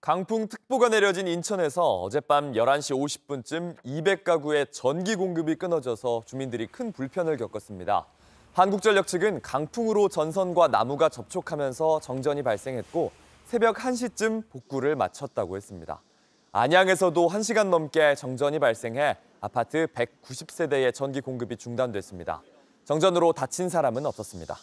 강풍특보가 내려진 인천에서 어젯밤 11시 50분쯤 200가구의 전기 공급이 끊어져서 주민들이 큰 불편을 겪었습니다. 한국전력 측은 강풍으로 전선과 나무가 접촉하면서 정전이 발생했고 새벽 1시쯤 복구를 마쳤다고 했습니다. 안양에서도 1시간 넘게 정전이 발생해 아파트 190세대의 전기 공급이 중단됐습니다. 정전으로 다친 사람은 없었습니다.